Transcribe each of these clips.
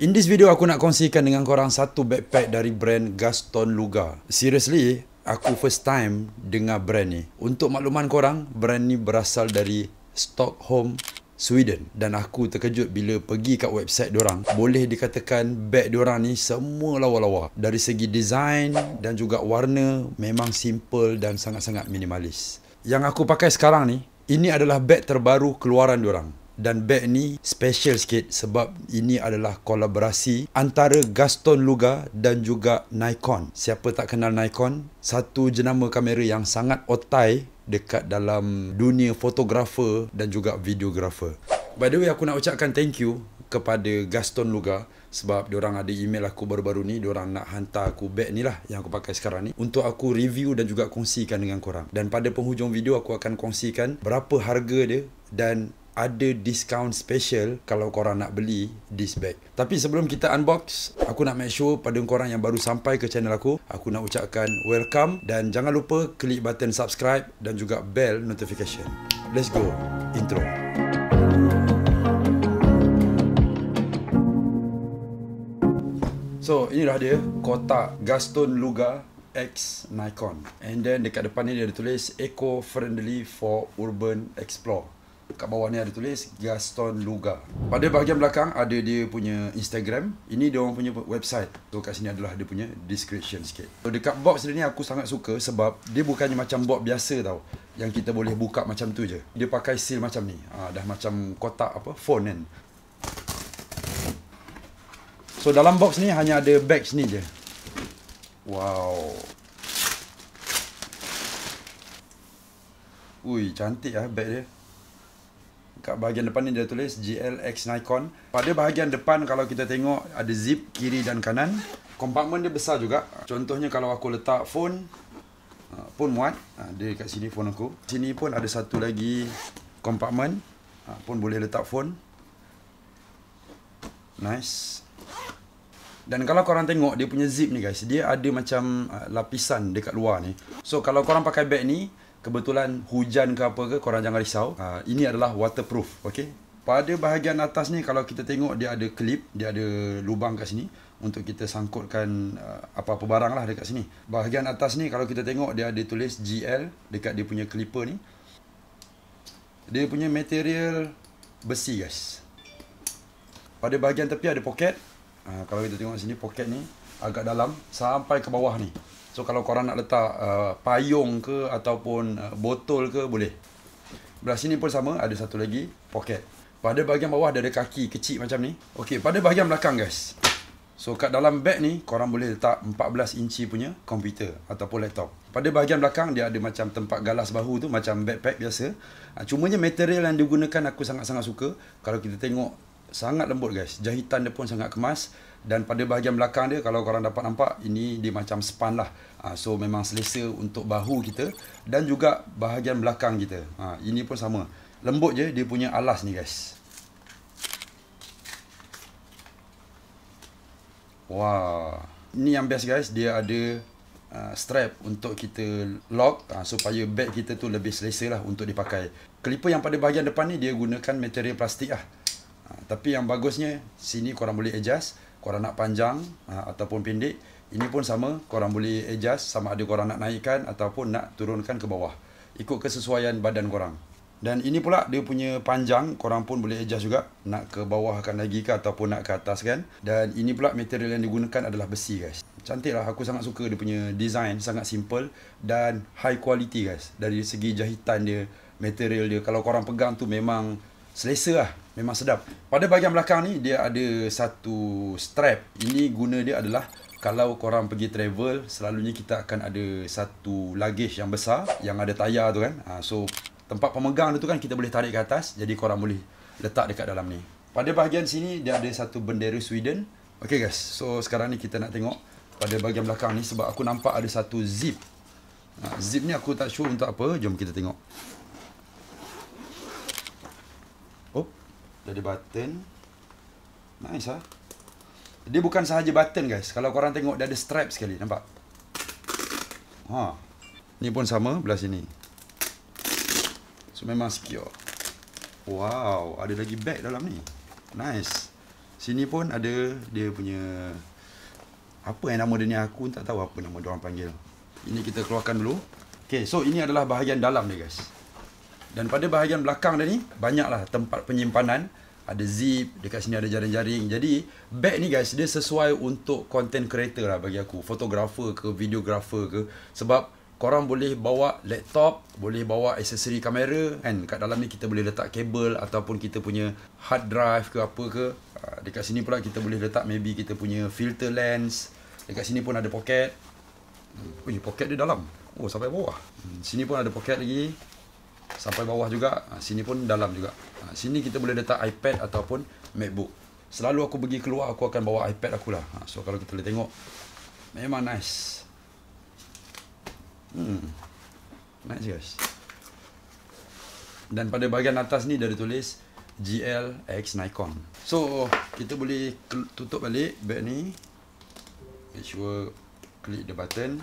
In this video aku nak kongsikan dengan korang satu backpack dari brand Gaston Luga. Seriously, aku first time dengar brand ni. Untuk makluman korang, brand ni berasal dari Stockholm, Sweden dan aku terkejut bila pergi kat website diorang boleh dikatakan bag diorang ni semua lawa-lawa dari segi design dan juga warna memang simple dan sangat-sangat minimalis yang aku pakai sekarang ni ini adalah bag terbaru keluaran diorang dan beg ni special sikit sebab ini adalah kolaborasi antara Gaston Luga dan juga Nikon. Siapa tak kenal Nikon? Satu jenama kamera yang sangat otai dekat dalam dunia fotografer dan juga videografer. By the way, aku nak ucapkan thank you kepada Gaston Luga sebab diorang ada email aku baru-baru ni diorang nak hantar aku beg ni lah yang aku pakai sekarang ni untuk aku review dan juga kongsikan dengan korang dan pada penghujung video aku akan kongsikan berapa harga dia dan ada discount special kalau korang nak beli this bag. Tapi sebelum kita unbox, aku nak make sure pada korang yang baru sampai ke channel aku, aku nak ucapkan welcome dan jangan lupa klik button subscribe dan juga bell notification. Let's go, intro. So, ini dah dia kotak Gaston Luga X Nikon. And then dekat depan ni dia ada tulis eco-friendly for urban explore kat bawah ni ada tulis Gaston Luga. Pada bahagian belakang ada dia punya Instagram. Ini dia orang punya website. So kat sini adalah dia punya description sikit. So dekat box dia ni aku sangat suka sebab dia bukannya macam box biasa tau. Yang kita boleh buka macam tu je. Dia pakai seal macam ni. Ha, dah macam kotak apa, phone kan. So dalam box ni hanya ada bag ni je. Wow. Ui, cantik lah bag dia kat bahagian depan ni dia tulis GLX Nikon. Pada bahagian depan kalau kita tengok ada zip kiri dan kanan. Compartment dia besar juga. Contohnya kalau aku letak phone ah, pun muat. Ada ah, kat sini phone aku. Sini pun ada satu lagi compartment ah, pun boleh letak phone. Nice. Dan kalau korang tengok dia punya zip ni guys, dia ada macam lapisan dekat luar ni. So kalau korang pakai bag ni, kebetulan hujan ke apa ke korang jangan risau uh, ini adalah waterproof okey pada bahagian atas ni kalau kita tengok dia ada clip dia ada lubang kat sini untuk kita sangkutkan uh, apa-apa barang lah dekat sini bahagian atas ni kalau kita tengok dia ada tulis GL dekat dia punya clipper ni dia punya material besi guys pada bahagian tepi ada poket uh, kalau kita tengok sini poket ni agak dalam sampai ke bawah ni So kalau korang nak letak uh, payung ke ataupun uh, botol ke boleh. Belah sini pun sama ada satu lagi poket. Pada bahagian bawah dia ada kaki kecil macam ni. Okey, pada bahagian belakang guys. So kat dalam beg ni korang boleh letak 14 inci punya komputer ataupun laptop. Pada bahagian belakang dia ada macam tempat galas bahu tu macam backpack biasa. Ha, cumanya material yang digunakan aku sangat-sangat suka. Kalau kita tengok sangat lembut guys. Jahitan dia pun sangat kemas dan pada bahagian belakang dia kalau korang dapat nampak ini dia macam span lah uh, so memang selesa untuk bahu kita dan juga bahagian belakang kita uh, ini pun sama lembut je dia punya alas ni guys wah ini yang best guys dia ada uh, strap untuk kita lock uh, supaya bag kita tu lebih selesa lah untuk dipakai clipper yang pada bahagian depan ni dia gunakan material plastik lah uh, tapi yang bagusnya sini korang boleh adjust korang nak panjang ha, ataupun pendek ini pun sama korang boleh adjust sama ada korang nak naikkan ataupun nak turunkan ke bawah ikut kesesuaian badan korang dan ini pula dia punya panjang korang pun boleh adjust juga nak ke bawah kan lagi ke ataupun nak ke atas kan dan ini pula material yang digunakan adalah besi guys cantik lah aku sangat suka dia punya design sangat simple dan high quality guys dari segi jahitan dia material dia kalau korang pegang tu memang selesa lah memang sedap. Pada bahagian belakang ni dia ada satu strap. Ini guna dia adalah kalau korang pergi travel, selalunya kita akan ada satu luggage yang besar yang ada tayar tu kan. Ha, so tempat pemegang tu kan kita boleh tarik ke atas jadi korang boleh letak dekat dalam ni. Pada bahagian sini dia ada satu bendera Sweden. Okay guys, so sekarang ni kita nak tengok pada bahagian belakang ni sebab aku nampak ada satu zip. Ha, zip ni aku tak sure untuk apa. Jom kita tengok. Ada button. Nice ah. Ha? Dia bukan sahaja button guys. Kalau korang tengok dia ada strap sekali. Nampak? Ha. Ni pun sama belah sini. So memang secure. Wow. Ada lagi bag dalam ni. Nice. Sini pun ada dia punya... Apa yang nama dia ni aku tak tahu apa nama dia orang panggil. Ini kita keluarkan dulu. Okay, so ini adalah bahagian dalam ni guys. Dan pada bahagian belakang dia ni, banyaklah tempat penyimpanan ada zip, dekat sini ada jaring-jaring. Jadi, bag ni guys, dia sesuai untuk content creator lah bagi aku. Fotografer ke videographer ke. Sebab korang boleh bawa laptop, boleh bawa aksesori kamera. Kan, kat dalam ni kita boleh letak kabel ataupun kita punya hard drive ke apa ke. Ah, dekat sini pula kita boleh letak maybe kita punya filter lens. Dekat sini pun ada pocket. Hmm, ui, pocket dia dalam. Oh, sampai bawah. Hmm, sini pun ada pocket lagi sampai bawah juga ha, sini pun dalam juga ha, sini kita boleh letak iPad ataupun MacBook selalu aku pergi keluar aku akan bawa iPad aku lah ha, so kalau kita boleh tengok memang nice hmm nice guys dan pada bahagian atas ni dia ada tulis GLX Nikon so kita boleh tutup balik bag ni make sure klik the button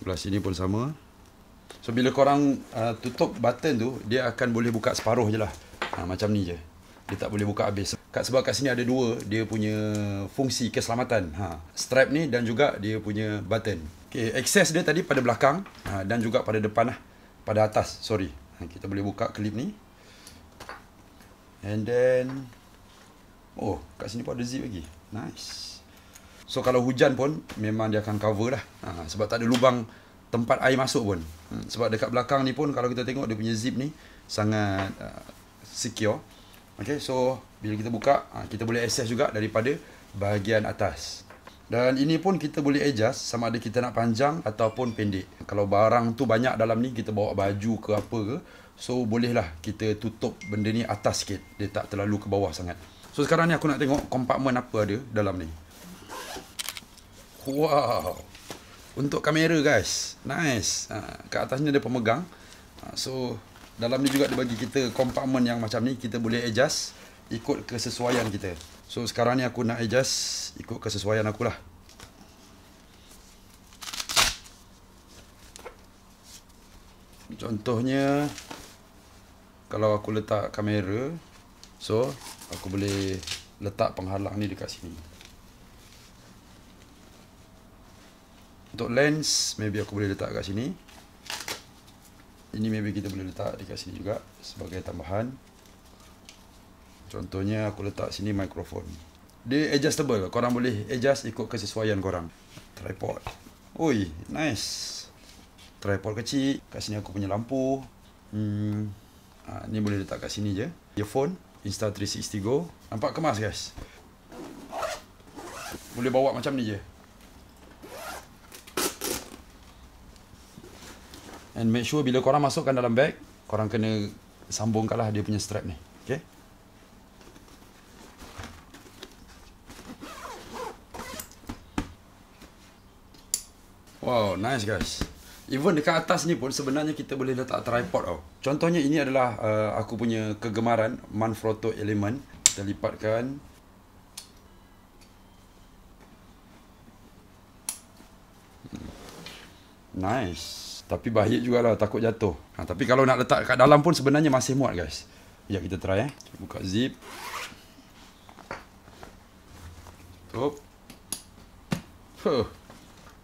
sebelah sini pun sama So bila korang uh, tutup button tu Dia akan boleh buka separuh je lah ha, Macam ni je Dia tak boleh buka habis kat, Sebab kat sini ada dua Dia punya fungsi keselamatan ha, Strap ni dan juga dia punya button okay, Access dia tadi pada belakang ha, Dan juga pada depan lah Pada atas, sorry ha, Kita boleh buka klip ni And then Oh, kat sini pun ada zip lagi Nice So kalau hujan pun Memang dia akan cover lah. ha, Sebab tak ada lubang tempat air masuk pun hmm, sebab dekat belakang ni pun kalau kita tengok dia punya zip ni sangat uh, secure okey so bila kita buka uh, kita boleh access juga daripada bahagian atas dan ini pun kita boleh adjust sama ada kita nak panjang ataupun pendek kalau barang tu banyak dalam ni kita bawa baju ke apa ke so bolehlah kita tutup benda ni atas sikit dia tak terlalu ke bawah sangat so sekarang ni aku nak tengok compartment apa ada dalam ni wow untuk kamera guys nice ha, kat atasnya ada pemegang ha, so dalam ni juga dia bagi kita compartment yang macam ni kita boleh adjust ikut kesesuaian kita so sekarang ni aku nak adjust ikut kesesuaian aku lah. contohnya kalau aku letak kamera so aku boleh letak penghalang ni dekat sini Untuk lens, maybe aku boleh letak kat sini. Ini maybe kita boleh letak dekat sini juga sebagai tambahan. Contohnya aku letak sini mikrofon. Dia adjustable. Korang boleh adjust ikut kesesuaian korang. Tripod. Ui, nice. Tripod kecil. Kat sini aku punya lampu. Hmm. Ha, ni boleh letak kat sini je. Earphone. Insta360 Go. Nampak kemas guys. Boleh bawa macam ni je. And make sure bila korang masukkan dalam bag, korang kena sambungkan lah dia punya strap ni. Okay? Wow, nice guys. Even dekat atas ni pun sebenarnya kita boleh letak tripod tau. Contohnya ini adalah uh, aku punya kegemaran Manfrotto Element. Kita lipatkan. Hmm. Nice. Tapi bahaya lah takut jatuh. Ha, tapi kalau nak letak kat dalam pun sebenarnya masih muat guys. Ya kita try eh. Buka zip. Tutup. Huh.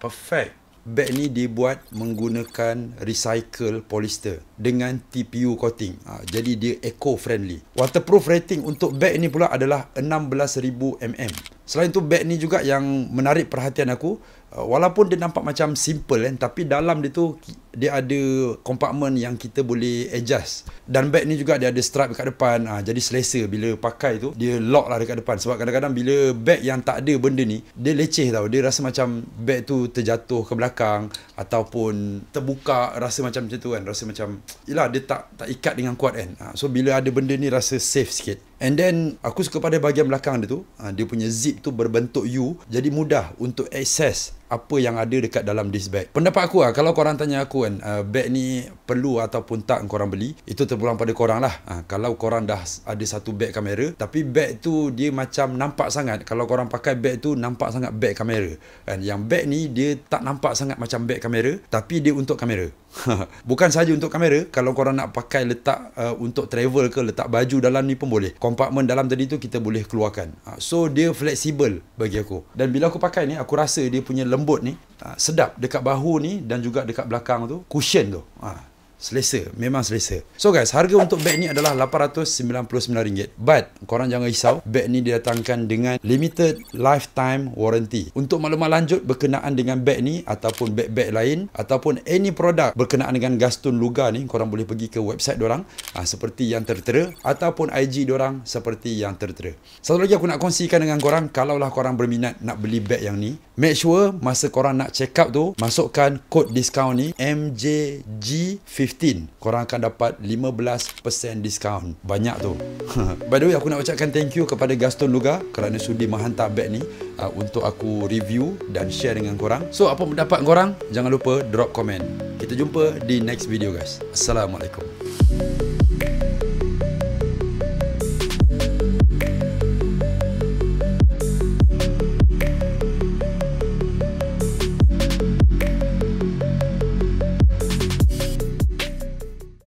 Perfect. Bag ni dibuat menggunakan recycle polyester dengan TPU coating. Ha, jadi dia eco-friendly. Waterproof rating untuk bag ni pula adalah 16,000 mm. Selain tu, bag ni juga yang menarik perhatian aku. Uh, walaupun dia nampak macam simple kan tapi dalam dia tu dia ada compartment yang kita boleh adjust dan bag ni juga dia ada strap dekat depan ha, jadi selesa bila pakai tu dia lock lah dekat depan sebab kadang-kadang bila bag yang tak ada benda ni dia leceh tau dia rasa macam bag tu terjatuh ke belakang ataupun terbuka rasa macam macam tu kan rasa macam yelah dia tak tak ikat dengan kuat kan ha, so bila ada benda ni rasa safe sikit and then aku suka pada bahagian belakang dia tu ha, dia punya zip tu berbentuk U jadi mudah untuk access apa yang ada dekat dalam this bag pendapat aku lah kalau korang tanya aku kan uh, bag ni perlu ataupun tak korang beli itu terpulang pada korang lah uh, kalau korang dah ada satu bag kamera tapi bag tu dia macam nampak sangat kalau korang pakai bag tu nampak sangat bag kamera kan yang bag ni dia tak nampak sangat macam bag kamera tapi dia untuk kamera bukan saja untuk kamera kalau korang nak pakai letak uh, untuk travel ke letak baju dalam ni pun boleh compartment dalam tadi tu kita boleh keluarkan uh, so dia fleksibel bagi aku dan bila aku pakai ni aku rasa dia punya lembut ni, ah, sedap dekat bahu ni dan juga dekat belakang tu, cushion tu. Ah, Selesa, memang selesa. So guys, harga untuk beg ni adalah RM899. But, korang jangan risau, beg ni didatangkan dengan limited lifetime warranty. Untuk maklumat lanjut berkenaan dengan beg ni ataupun beg-beg lain ataupun any product berkenaan dengan Gaston Luga ni, korang boleh pergi ke website diorang ha, seperti yang tertera ataupun IG diorang seperti yang tertera. Satu lagi aku nak kongsikan dengan korang, kalaulah korang berminat nak beli beg yang ni, make sure masa korang nak check up tu, masukkan kod diskaun ni MJG50 15 korang akan dapat 15% discount banyak tu by the way aku nak ucapkan thank you kepada Gaston Luga kerana sudi menghantar beg ni uh, untuk aku review dan share dengan korang so apa pendapat korang jangan lupa drop komen kita jumpa di next video guys assalamualaikum Thank you.